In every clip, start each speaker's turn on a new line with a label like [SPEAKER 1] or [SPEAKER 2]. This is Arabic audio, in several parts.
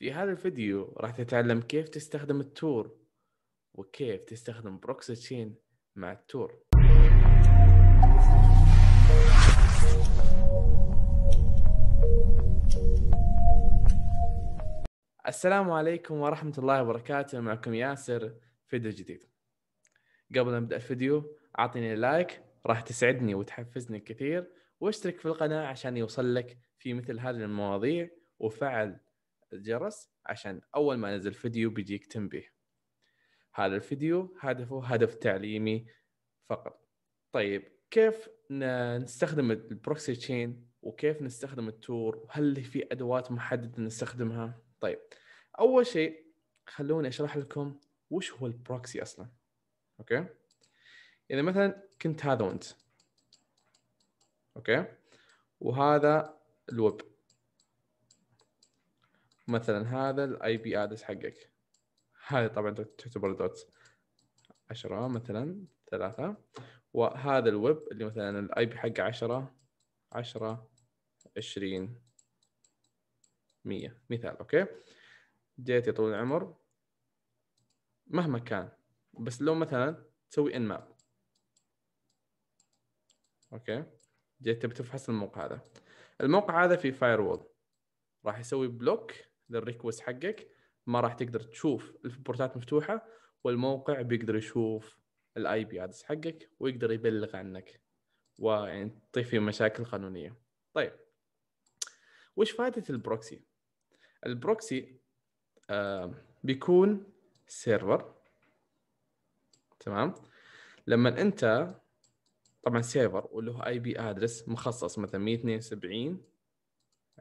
[SPEAKER 1] في هذا الفيديو راح تتعلم كيف تستخدم التور وكيف تستخدم بروكسي تشين مع التور السلام عليكم ورحمة الله وبركاته معكم ياسر فيديو جديد قبل ان نبدأ الفيديو أعطيني لايك راح تسعدني وتحفزني كثير واشترك في القناة عشان يوصل لك في مثل هذه المواضيع وفعل الجرس عشان اول ما انزل فيديو بيجيك تنبيه هذا الفيديو هدفه هدف تعليمي فقط طيب كيف نستخدم البروكسي تشين وكيف نستخدم التور وهل في ادوات محدده نستخدمها طيب اول شيء خلوني اشرح لكم وش هو البروكسي اصلا اوكي اذا يعني مثلا كنت هذا وانت اوكي وهذا الويب مثلا هذا الاي بي ادرس حقك هذه طبعا تعتبر دوت 10 مثلا ثلاثة وهذا الويب اللي مثلا الاي بي حقه 10 10 20 100 مثال اوكي جيت يا طول العمر مهما كان بس لو مثلا تسوي ان ماب اوكي جيت تبي تفحص الموقع هذا الموقع هذا في فاير وول راح يسوي بلوك للريكوست حقك ما راح تقدر تشوف البورتات مفتوحه والموقع بيقدر يشوف الاي بي ادرس حقك ويقدر يبلغ عنك ويعني تطيح في مشاكل قانونيه طيب وش فائده البروكسي البروكسي آه بيكون سيرفر تمام لما انت طبعا سيرفر وله اي بي ادرس مخصص مثلا 172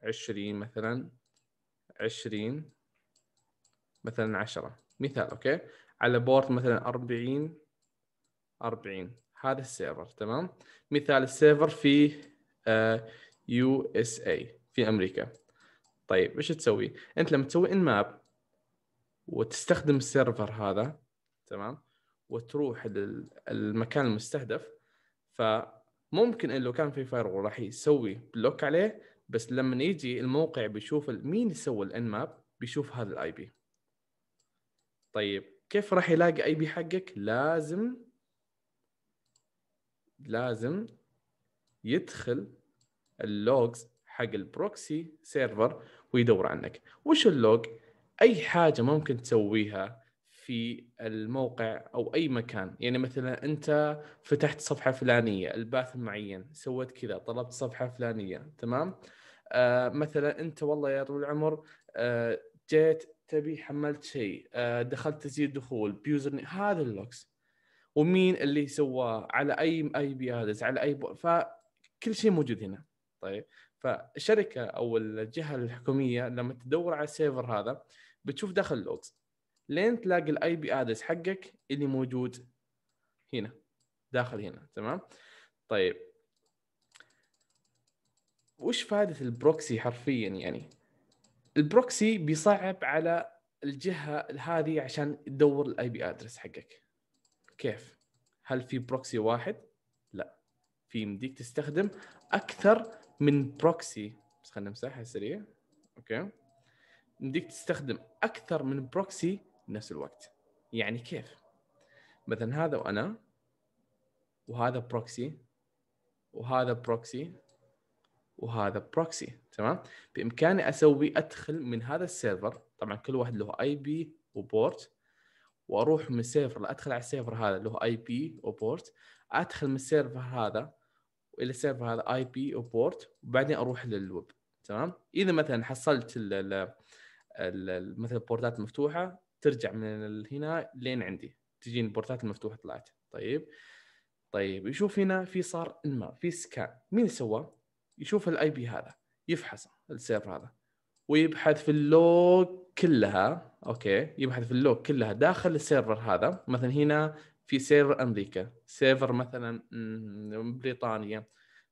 [SPEAKER 1] 20 مثلا 20 مثلا 10 مثال اوكي على بورت مثلا 40 40 هذا السيرفر تمام مثال السيرفر في آه، يو اس اي في امريكا طيب ايش تسوي؟ انت لما تسوي ان ماب وتستخدم السيرفر هذا تمام وتروح للمكان المستهدف فممكن إن لو كان في فايروول راح يسوي بلوك عليه بس لما يجي الموقع بيشوف مين اللي سوى الان ماب بيشوف هذا الاي بي طيب كيف راح يلاقي اي بي حقك لازم لازم يدخل اللوجز حق البروكسي سيرفر ويدور عنك وش اللوج اي حاجه ممكن تسويها في الموقع او اي مكان يعني مثلا انت فتحت صفحه فلانيه الباث معين سويت كذا طلبت صفحه فلانيه تمام آه، مثلا انت والله يا طويل العمر آه، جيت تبي حملت شيء آه، دخلت تسجيل دخول بيوزر هذا اللوكس ومين اللي سواه على اي اي بي ادرس على اي فكل شيء موجود هنا طيب فالشركه او الجهه الحكوميه لما تدور على السيفر هذا بتشوف داخل اللوكس لين تلاقي الاي بي ادرس حقك اللي موجود هنا داخل هنا تمام طيب وش فائده البروكسي حرفيا يعني البروكسي بيصعب على الجهه هذه عشان تدور الاي بي ادرس حقك كيف هل في بروكسي واحد لا في مديك تستخدم اكثر من بروكسي بس خلينا نمسحها سريع اوكي مديك تستخدم اكثر من بروكسي بنفس الوقت يعني كيف مثلا هذا وانا وهذا بروكسي وهذا بروكسي وهذا بروكسي تمام بامكاني اسوي ادخل من هذا السيرفر طبعا كل واحد له اي بي وبورت واروح من السيرفر ادخل على السيرفر هذا له اي بي وبورت ادخل من السيرفر هذا الى السيرفر هذا اي بي وبورت وبعدين اروح للويب تمام اذا مثلا حصلت ال الـ الـ مثلا البورتات مفتوحه ترجع من هنا لين عندي تجيني البورتات المفتوحه طلعت طيب طيب يشوف هنا في صار انما في سكان مين سواه يشوف الاي بي هذا يفحص السيرفر هذا ويبحث في اللوج كلها اوكي يبحث في اللوج كلها داخل السيرفر هذا مثلا هنا في سيرفر امريكا سيرفر مثلا بريطانيا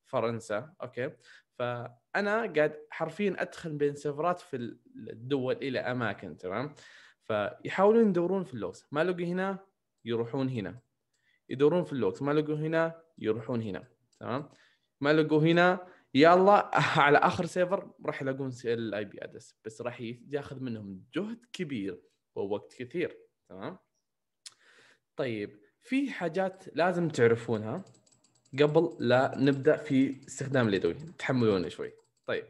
[SPEAKER 1] فرنسا اوكي فانا قاعد حرفيا ادخل بين سيرفرات في الدول الى اماكن تمام فيحاولون يدورون في اللوكس ما لقوا هنا يروحون هنا يدورون في اللوكس ما لقوا هنا يروحون هنا تمام ما لقوا هنا يلا على اخر سيفر راح يلاقون الاي بي ادرس بس راح ياخذ منهم جهد كبير ووقت كثير تمام طيب في حاجات لازم تعرفونها قبل لا نبدا في استخدام اليدوي تحملونا شوي طيب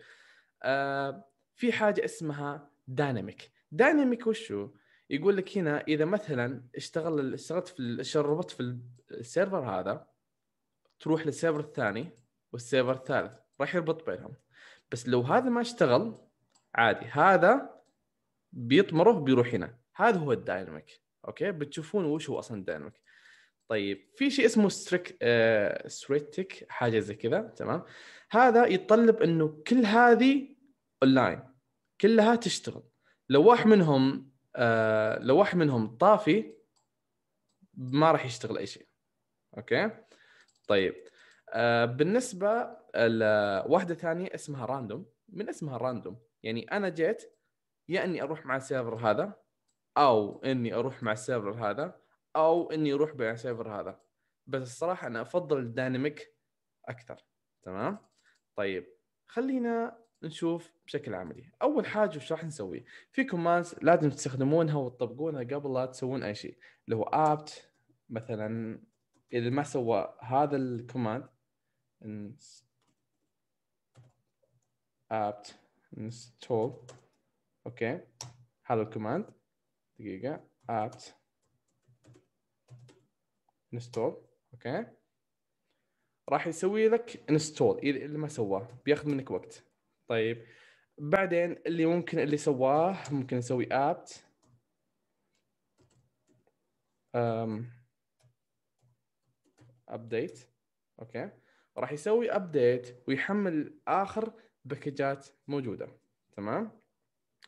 [SPEAKER 1] آه في حاجه اسمها دايناميك دايناميك وشو يقول لك هنا اذا مثلا اشتغل اشتغلت في شربت في السيرفر هذا تروح للسيرفر الثاني والسيرفر الثالث راح يربط بينهم بس لو هذا ما اشتغل عادي هذا بيطمره بيروح هنا هذا هو الدايناميك اوكي بتشوفون وش هو اصلا الدايناميك طيب في شيء اسمه ستريك آه ستريتك حاجه زي كذا تمام هذا يتطلب انه كل هذه اونلاين كلها تشتغل لو واحد منهم آه لو واحد منهم طافي ما راح يشتغل اي شيء اوكي طيب آه، بالنسبه لواحده ثانيه اسمها راندوم من اسمها راندوم يعني انا جيت يا اني اروح مع السيرفر هذا او اني اروح مع السيرفر هذا او اني اروح مع السيرفر هذا بس الصراحه انا افضل الدايناميك اكثر تمام طيب خلينا نشوف بشكل عملي اول حاجه وش راح نسوي في كوماندز لازم تستخدمونها وتطبقونها قبل لا تسوون اي شيء اللي هو apt مثلا اذا ما سوى هذا الكوماند apt install اوكي هذا الكوماند دقيقة apt install اوكي راح يسوي لك انستول إيه اللي ما سواه بياخذ منك وقت طيب بعدين اللي ممكن اللي سواه ممكن نسوي apt update اوكي okay. راح يسوي ابديت ويحمل اخر باكجات موجوده تمام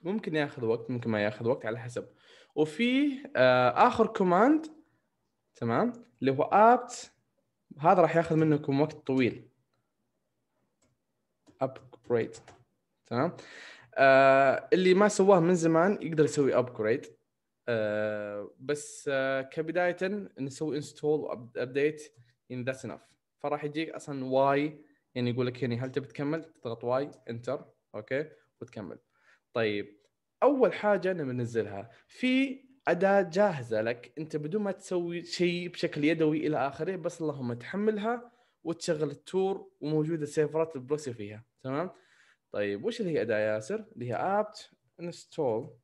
[SPEAKER 1] ممكن ياخذ وقت ممكن ما ياخذ وقت على حسب وفي آه، اخر كوماند تمام اللي هو apt هذا راح ياخذ منكم وقت طويل upgrade تمام آه اللي ما سواه من زمان يقدر يسوي upgrade آه بس آه كبدايه نسوي install update ان ذاتس enough فراح يجيك اصلا واي يعني يقول لك يعني هل تبي تكمل تضغط واي انتر اوكي وتكمل طيب اول حاجه انا بنزلها في اداه جاهزه لك انت بدون ما تسوي شيء بشكل يدوي الى اخره بس اللهم تحملها وتشغل التور وموجوده سيرفرات البروسي فيها تمام طيب وش اللي هي اداه ياسر اللي هي ابت انستول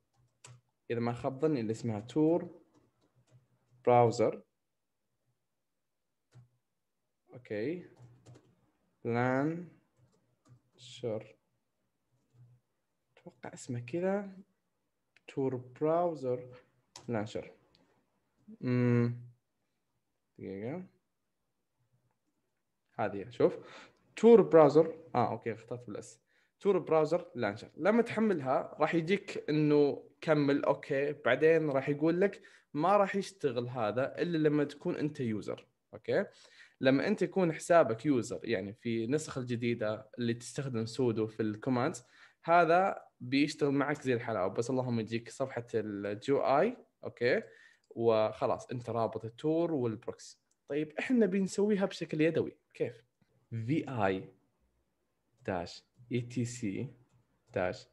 [SPEAKER 1] اذا ما خاب ظني اللي اسمها تور براوزر اوكي لان شر اتوقع اسمه كذا تور براوزر لانشر امم دقيقة هذه شوف تور براوزر اه اوكي اخترت بالاس تور براوزر لانشر لما تحملها راح يجيك انه كمل اوكي بعدين راح يقول لك ما راح يشتغل هذا الا لما تكون انت يوزر اوكي لما انت يكون حسابك يوزر يعني في النسخ الجديده اللي تستخدم سودو في الكوماندز هذا بيشتغل معك زي الحلاوه بس اللهم يجيك صفحه الجو اي اوكي وخلاص انت رابط التور والبروكسي طيب احنا بنسويها بشكل يدوي كيف في اي داش اي تي سي داش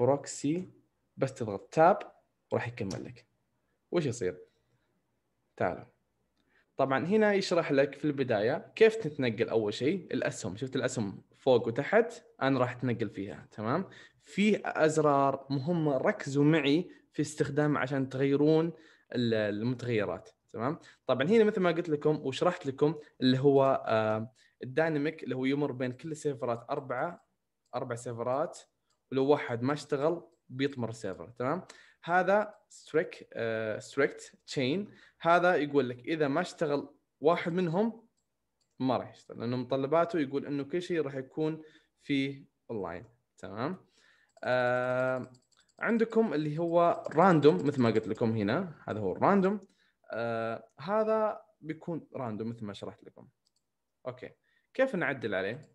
[SPEAKER 1] بروكسي بس تضغط تاب وراح يكمل لك وش يصير تعالوا طبعا هنا يشرح لك في البدايه كيف تتنقل اول شيء الاسهم شفت الاسهم فوق وتحت انا راح اتنقل فيها تمام في ازرار مهمه ركزوا معي في استخدامها عشان تغيرون المتغيرات تمام طبعا هنا مثل ما قلت لكم وشرحت لكم اللي هو آه، الدايناميك اللي هو يمر بين كل سيرفرات اربعه اربع سيرفرات ولو واحد ما اشتغل بيطمر السيرفر تمام هذا ستريك ستريكت تشين هذا يقول لك اذا ما اشتغل واحد منهم ما راح يشتغل لانه متطلباته يقول انه كل شيء راح يكون في اونلاين تمام آه عندكم اللي هو راندوم مثل ما قلت لكم هنا هذا هو الراندوم آه هذا بيكون راندوم مثل ما شرحت لكم اوكي كيف نعدل عليه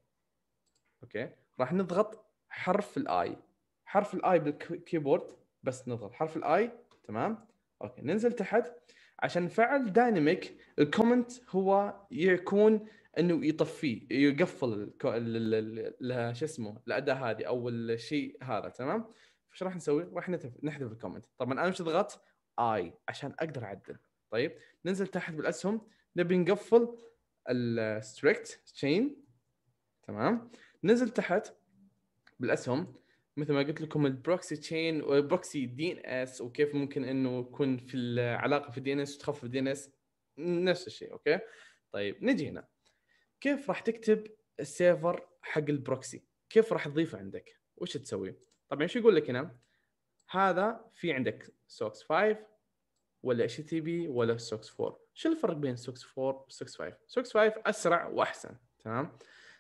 [SPEAKER 1] اوكي راح نضغط حرف الاي حرف الاي بالكيبورد بس نضغط حرف الاي تمام اوكي ننزل تحت عشان نفعل دايناميك الكومنت هو يكون انه يطفيه يقفل شو اسمه الاداه هذه او الشيء هذا تمام ايش راح نسوي؟ راح نحذف الكومنت طبعا انا مش ضغطت اي عشان اقدر اعدل طيب ننزل تحت بالاسهم نبي نقفل الستريكت تشين تمام ننزل تحت بالاسهم مثل ما قلت لكم البروكسي تشين والبروكسي دي ان اس وكيف ممكن انه يكون في العلاقه في الدي ان اس وتخفف الدي ان اس نفس الشيء اوكي طيب نجي هنا كيف راح تكتب السيرفر حق البروكسي كيف راح تضيفه عندك وش تسوي طبعا شو يقول لك هنا هذا في عندك سوكس 5 ولا اتش تي بي ولا سوكس 4 شو الفرق بين سوكس 4 وسوكس 5 سوكس 5 اسرع واحسن تمام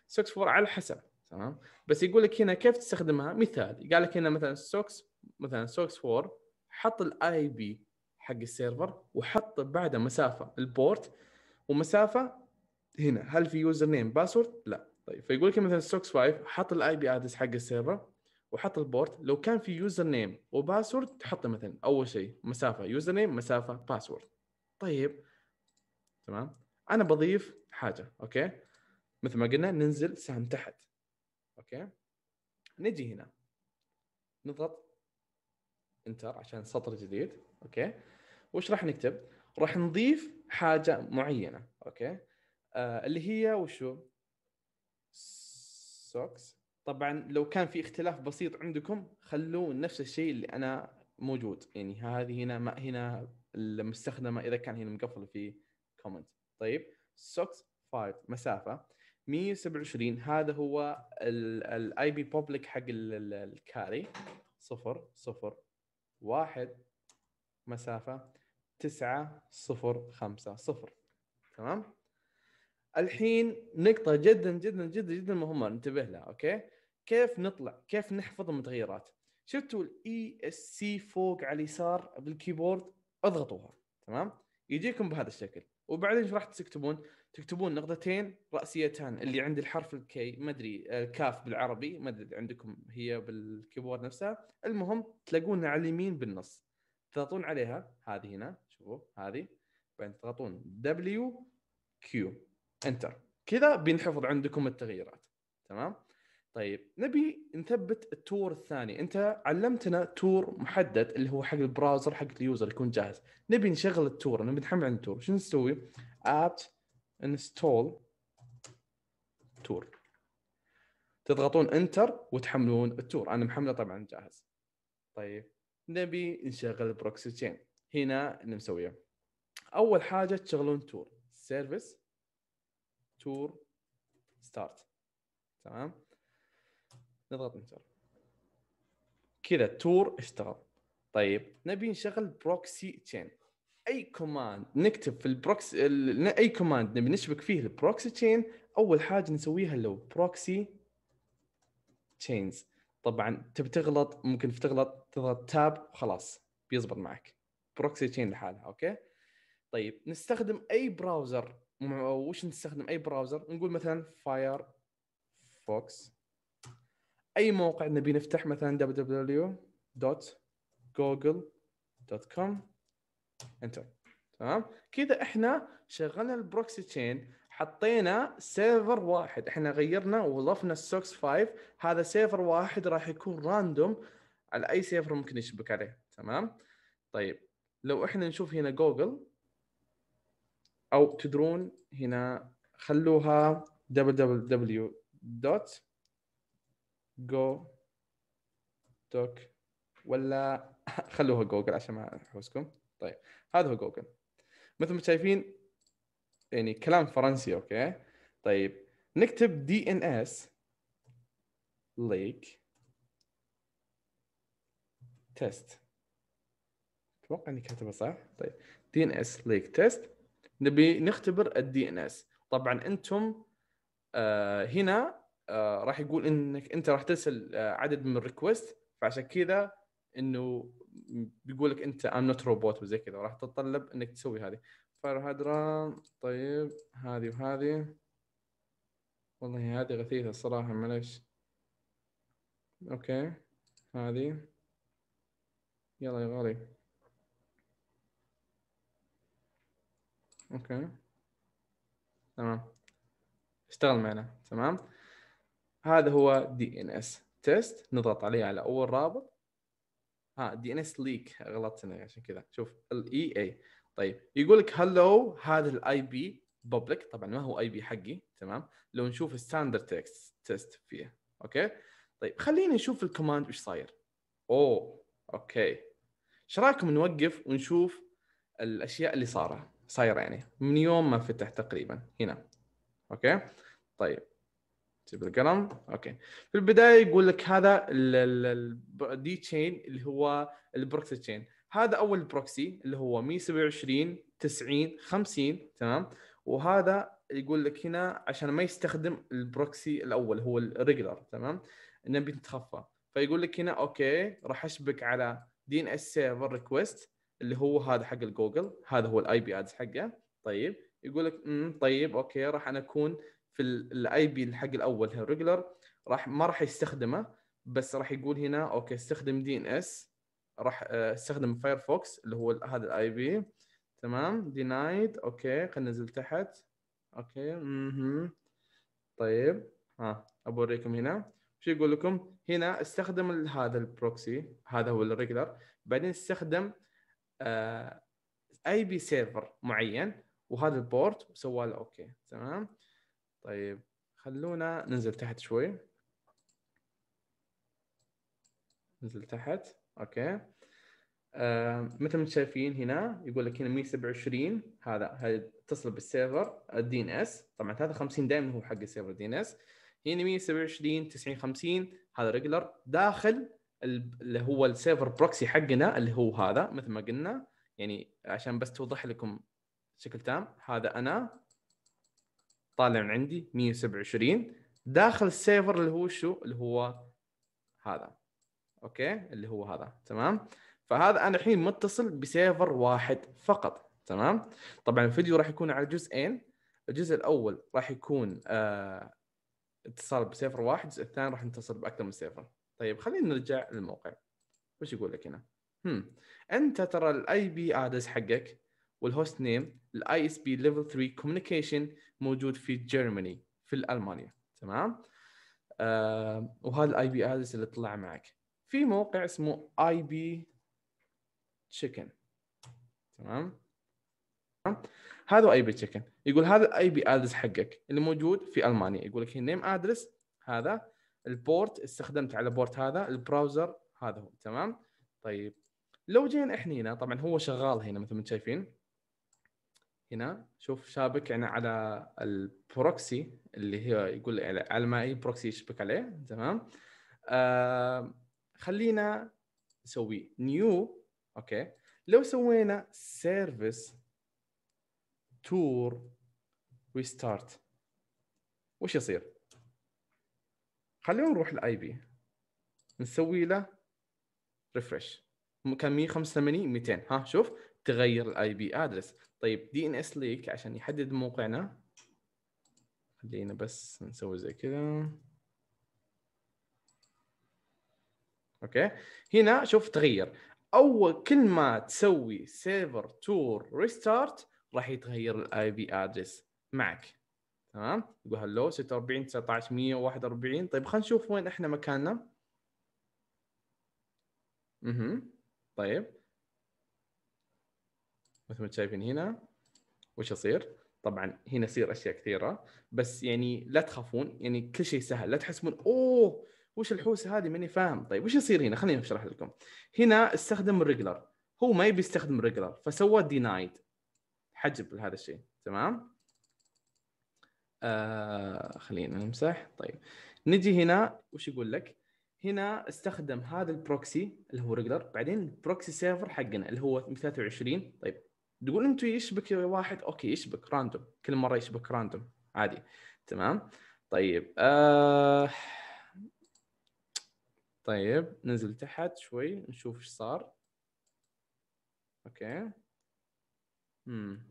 [SPEAKER 1] سوكس 4 على حسب تمام بس يقول لك هنا كيف تستخدمها مثال قال لك هنا مثلا سوكس مثلا سوكس 4 حط الاي بي حق السيرفر وحط بعده مسافه البورت ومسافه هنا هل في يوزر نيم باسورد لا طيب فيقول لك مثلا سوكس 5 حط الاي بي ادرس حق السيرفر وحط البورت لو كان في يوزر نيم وباسورد تحط مثلا اول شيء مسافه يوزر نيم مسافه باسورد طيب تمام انا بضيف حاجه اوكي مثل ما قلنا ننزل سهم تحت اوكي نجي هنا نضغط انتر عشان سطر جديد اوكي وش راح نكتب راح نضيف حاجه معينه اوكي آه اللي هي وشو سوكس طبعا لو كان في اختلاف بسيط عندكم خلوه نفس الشيء اللي انا موجود يعني هذه هنا ما هنا المستخدمه اذا كان هنا مقفل في كومنت طيب سوكس فايت مسافه 127 هذا هو الاي بي بوبليك حق الكاري صفر صفر واحد مسافة تسعة صفر خمسة صفر تمام الحين نقطة جدا جدا جدا جدا مهمة ننتبه لها اوكي كيف نطلع كيف نحفظ المتغيرات شفتوا الاي اس e سي فوق على اليسار بالكيبورد اضغطوها تمام يجيكم بهذا الشكل وبعدين ايش راح تكتبون تكتبون نقطتين راسيتان اللي عند الحرف الكي ما ادري الكاف آه، بالعربي ما ادري عندكم هي بالكيبورد نفسها المهم تلاقونها على اليمين بالنص تضغطون عليها هذه هنا شوفوا هذه بعدين تضغطون دبليو كيو انتر كذا بينحفظ عندكم التغييرات تمام طيب نبي نثبت التور الثاني انت علمتنا تور محدد اللي هو حق البراوزر حق اليوزر يكون جاهز نبي نشغل التور نبي نحمل عن التور شو نسوي apt install tour تضغطون انتر وتحملون التور انا محمله طبعا جاهز طيب نبي نشغل بروكسي تشين هنا اللي مسويه اول حاجه تشغلون تور سيرفيس تور ستارت تمام نضغط انتر كذا التور اشتغل طيب نبي نشغل بروكسي تشين اي كوماند نكتب في البروكس اي كوماند نبي نشبك فيه البروكسي تشين اول حاجه نسويها لو بروكسي تشينز طبعا تبي تغلط ممكن تغلط تضغط تاب وخلاص بيزبط معك بروكسي تشين لحالها اوكي طيب نستخدم اي براوزر وش نستخدم اي براوزر نقول مثلا فاير فوكس اي موقع نبي نفتح مثلا www.google.com انتر تمام كذا احنا شغلنا البروكسي تشين حطينا سيرفر واحد احنا غيرنا وضفنا السوكس 5 هذا سيرفر واحد راح يكون راندوم على اي سيرفر ممكن يشبك عليه تمام طيب لو احنا نشوف هنا جوجل او تدرون هنا خلوها www.go.doc ولا خلوها جوجل عشان ما احوسكم طيب هذا هو جوجل مثل ما شايفين يعني كلام فرنسي اوكي طيب نكتب دي ان اس ليك تيست اتوقع اني كاتبه صح طيب دي ان اس ليك تيست نبي نختبر الدي ان اس طبعا انتم آه هنا آه راح يقول انك انت راح ترسل آه عدد من الريكوست فعشان كذا انه بيقول لك انت ام نوت روبوت وزي كذا وراح تتطلب انك تسوي هذه فاير هادرا طيب هذه وهذه والله هذه غثيثه الصراحه معليش اوكي هذه يلا يا غالي اوكي تمام اشتغل معنا تمام هذا هو دي ان اس تيست نضغط عليه على اول رابط دي ان اس ليك غلطت انا عشان كذا شوف الاي اي طيب يقول لك هلو هذا الاي بي بابليك طبعا ما هو اي بي حقي تمام لو نشوف الستاندرد تكست تيست فيه اوكي طيب خلينا نشوف الكوماند ايش صاير اوه اوكي ايش رايكم نوقف ونشوف الاشياء اللي صارت صايره يعني من يوم ما فتح تقريبا هنا اوكي طيب جيب القلم اوكي في البدايه يقول لك هذا الدي تشين اللي هو البروكسي تشين هذا اول بروكسي اللي هو 127 90 50 تمام وهذا يقول لك هنا عشان ما يستخدم البروكسي الاول هو الريجلر تمام نبي نتخفى فيقول لك هنا اوكي راح اشبك على دي ان اس سيرفر ريكويست اللي هو هذا حق الجوجل هذا هو الاي بي ادز حقه طيب يقول لك طيب اوكي راح انا اكون في الاي بي الحق الاول الريجلر راح ما راح يستخدمه بس راح يقول هنا اوكي استخدم دي ان اس راح آه، استخدم فايرفوكس اللي هو هذا الاي بي تمام دينايد اوكي خلينا ننزل تحت اوكي اها طيب ها اوريكم هنا شو يقول لكم هنا استخدم هذا البروكسي هذا هو الريجلر بعدين استخدم آه، اي بي سيرفر معين وهذا البورت وسوى له اوكي تمام طيب خلونا ننزل تحت شوي ننزل تحت اوكي آه مثل ما انتم شايفين هنا يقول لك هنا 127 هذا اتصل بالسيرفر الدي ان اس طبعا 53 دائما هو حق السيرفر دي ان اس هنا 127 90 50 هذا ريجلر داخل اللي هو السيرفر بروكسي حقنا اللي هو هذا مثل ما قلنا يعني عشان بس توضح لكم بشكل تام هذا انا طالع من عندي 127 داخل السيفر اللي هو شو اللي هو هذا اوكي اللي هو هذا تمام فهذا انا الحين متصل بسيفر واحد فقط تمام طبعا الفيديو راح يكون على جزئين الجزء الاول راح يكون آه اتصال بسيفر واحد الجزء الثاني راح نتصل باكثر من سيفر طيب خلينا نرجع للموقع وش يقول لك هنا هم. انت ترى الاي بي ادرس حقك والهوست نيم الاي اس بي ليفل 3 كوميونيكيشن موجود في جيرماني في المانيا تمام آه وهذا الاي بي ادرس اللي طلع معك في موقع اسمه اي بي تشيكن تمام هذا اي بي تشيكن يقول هذا الاي بي ادرس حقك اللي موجود في المانيا يقول لك النيم ادرس هذا البورت استخدمت على بورت هذا البراوزر هذا هو تمام طيب لو جينا احنا هنا طبعا هو شغال هنا مثل ما انتم شايفين هنا شوف شابك يعني على البروكسي اللي هي يقول على ما اي بروكسي يشبك عليه تمام آه خلينا نسوي نيو اوكي لو سوينا سيرفيس تور ريستارت وش يصير؟ خلينا نروح الاي بي نسوي له ريفرش كان 185 200 ها شوف تغير الاي بي ادرس طيب دي ان اس ليك عشان يحدد موقعنا خلينا بس نسوي زي كذا اوكي هنا شوف تغير اول كل ما تسوي سيرفر تور ريستارت راح يتغير الاي بي ادرس معك تمام يقول هلو 46 19 141 طيب خلينا نشوف وين احنا مكاننا اها طيب مثل ما شايفين هنا وش يصير طبعا هنا يصير اشياء كثيره بس يعني لا تخافون يعني كل شيء سهل لا تحسبون اوه وش الحوسه هذه ماني فاهم طيب وش يصير هنا خليني اشرح لكم هنا استخدم الريجلر هو ما يبي يستخدم الريجلر فسوى دينايد حجب لهذا الشيء تمام آه خلينا نمسح طيب نجي هنا وش يقول لك هنا استخدم هذا البروكسي اللي هو ريجلر بعدين البروكسي سيرفر حقنا اللي هو 23 طيب تقول انت يشبك واحد اوكي يشبك راندوم كل مره يشبك راندوم عادي تمام طيب آه... طيب ننزل تحت شوي نشوف ايش صار اوكي امم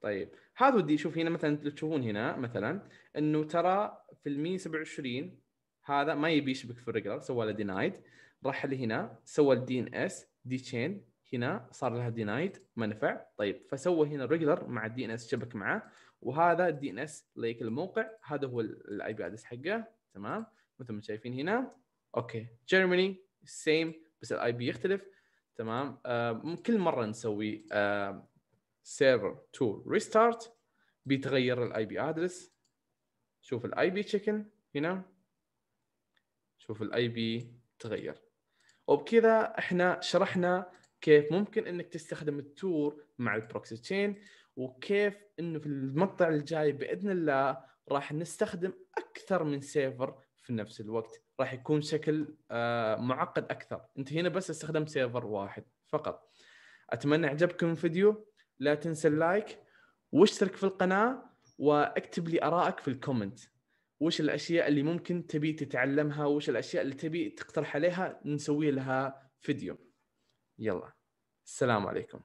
[SPEAKER 1] طيب هذا ودي اشوف هنا مثلا تشوفون هنا مثلا انه ترى في ال 127 هذا ما يبي يشبك في الريجلر سوى له دينايد راح لهنا سوى الدي ان اس دي تشين هنا صار لها دينايد ما نفع طيب فسوى هنا ريجلر مع الدي ان اس شبك معاه وهذا الدي ان اس ليك الموقع هذا هو الاي بي ادرس حقه تمام مثل ما شايفين هنا اوكي جيرماني سيم بس الاي بي يختلف تمام آه كل مره نسوي سيرفر تو ريستارت بيتغير الاي بي ادرس شوف الاي بي تشيكن هنا شوف الاي بي تغير وبكذا احنا شرحنا كيف ممكن انك تستخدم التور مع البروكسي تشين وكيف انه في المقطع الجاي باذن الله راح نستخدم اكثر من سيرفر في نفس الوقت راح يكون شكل آه، معقد اكثر انت هنا بس استخدم سيرفر واحد فقط اتمنى عجبكم الفيديو لا تنسى اللايك واشترك في القناه واكتب لي ارائك في الكومنت وش الاشياء اللي ممكن تبي تتعلمها وش الاشياء اللي تبي تقترح عليها نسوي لها فيديو يلا السلام عليكم